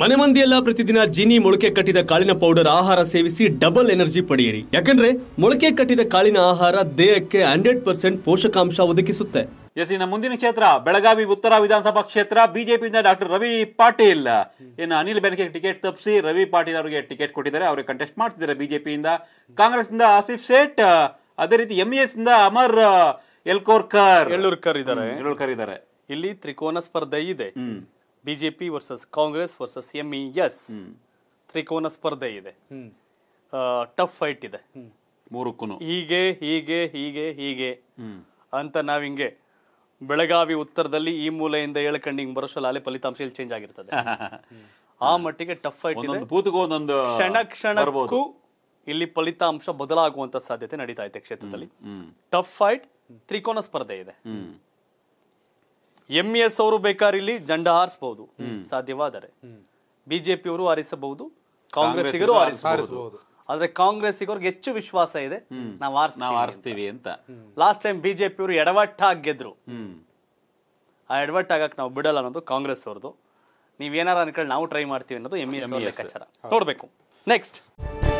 ಮನೆ ಮಂದಿಯೆಲ್ಲ ಪ್ರತಿದಿನ ಜೀನಿ ಮೊಳಕೆ ಕಟ್ಟಿದ ಕಾಳಿನ ಪೌಡರ್ ಆಹಾರ ಸೇವಿಸಿ ಡಬಲ್ ಎನರ್ಜಿ ಪಡೆಯಿರಿ ಯಾಕಂದ್ರೆ ಮೊಳಕೆ ಕಟ್ಟಿದ ಕಾಳಿನ ಆಹಾರ ದೇಹಕ್ಕೆ ಹಂಡ್ರೆಡ್ ಪರ್ಸೆಂಟ್ ಪೋಷಕಾಂಶ ಒದಗಿಸುತ್ತೆ ಎಸ್ ಇನ್ನು ಮುಂದಿನ ಕ್ಷೇತ್ರ ಬೆಳಗಾವಿ ಉತ್ತರ ವಿಧಾನಸಭಾ ಕ್ಷೇತ್ರ ಬಿಜೆಪಿಯಿಂದ ಡಾಕ್ಟರ್ ರವಿ ಪಾಟೀಲ್ ಇನ್ನು ಅನಿಲ್ ಬೆನಕೆ ಟಿಕೆಟ್ ತಪ್ಪಿಸಿ ರವಿ ಪಾಟೀಲ್ ಅವರಿಗೆ ಟಿಕೆಟ್ ಕೊಟ್ಟಿದ್ದಾರೆ ಅವರಿಗೆ ಕಂಟೆಸ್ಟ್ ಮಾಡ್ತಿದ್ದಾರೆ ಬಿಜೆಪಿಯಿಂದ ಇಂದ ಆಸಿಫ್ ಸೇಠ್ ಅದೇ ರೀತಿ ಎಂ ಇಂದ ಅಮರ್ ಎಲ್ಕೋರ್ಕರ್ ಎಲ್ಲೂರ್ಕರ್ ಇದ್ದಾರೆ ಎಲ್ಲೂರ್ಕರ್ ಇದ್ದಾರೆ ಇಲ್ಲಿ ತ್ರಿಕೋನ ಸ್ಪರ್ಧೆ ಇದೆ BJP versus Congress versus e S ತ್ರಿಕೋನ ಸ್ಪರ್ಧೆ ಇದೆ ಟಫ್ ಫೈಟ್ ಇದೆ ಮೂರಕ್ಕೂ ಹೀಗೆ ಹೀಗೆ ಹೀಗೆ ಹೀಗೆ ಅಂತ ನಾವಿಂಗೆ ಹಿಂಗೆ ಬೆಳಗಾವಿ ಉತ್ತರದಲ್ಲಿ ಈ ಮೂಲೆಯಿಂದ ಹೇಳ್ಕೊಂಡು ಹಿಂಗೆ ಬರೋಷಲ್ ಲಾಲೆ ಫಲಿತಾಂಶ ಚೇಂಜ್ ಆಗಿರ್ತದೆ ಆ ಮಟ್ಟಿಗೆ ಟಫ್ ಫೈಟ್ ಕ್ಷಣ ಕ್ಷಣಕ್ಕೂ ಇಲ್ಲಿ ಫಲಿತಾಂಶ ಬದಲಾಗುವಂತ ಸಾಧ್ಯತೆ ನಡೀತಾ ಇದೆ ಕ್ಷೇತ್ರದಲ್ಲಿ ಟಫ್ ಫೈಟ್ ತ್ರಿಕೋನ ಸ್ಪರ್ಧೆ ಇದೆ ಎಂ ಎಸ್ e ಅವರು ಇಲ್ಲಿ ಜಂಡ ಹಾರಿಸಬಹುದು ಸಾಧ್ಯವಾದರೆ ಬಿಜೆಪಿಯವರು ಆರಿಸಬಹುದು ಕಾಂಗ್ರೆಸ್ಸಿಗರು ಆರಿಸಬಹುದು ಆದ್ರೆ ಕಾಂಗ್ರೆಸ್ಸಿಗವ್ರಿಗೆ ಹೆಚ್ಚು ವಿಶ್ವಾಸ ಇದೆ ನಾವು ಅಂತ ಲಾಸ್ಟ್ ಟೈಮ್ ಬಿಜೆಪಿ ಬಿಜೆಪಿಯವರು ಎಡವಟ್ಟಾಗಿ ಗೆದ್ರು ಆ ಆಗಕ್ ನಾವು ಬಿಡಲ್ಲ ಅನ್ನೋದು ಕಾಂಗ್ರೆಸ್ ಅವ್ರದ್ದು ನೀವೇನಾರ ಅನ್ಕೊಂಡು ನಾವು ಟ್ರೈ ಮಾಡ್ತೀವಿ ಅನ್ನೋದು ಎಂ ಎಸ್ e e ಲೆಕ್ಕಾಚಾರ ನೋಡಬೇಕು ನೆಕ್ಸ್ಟ್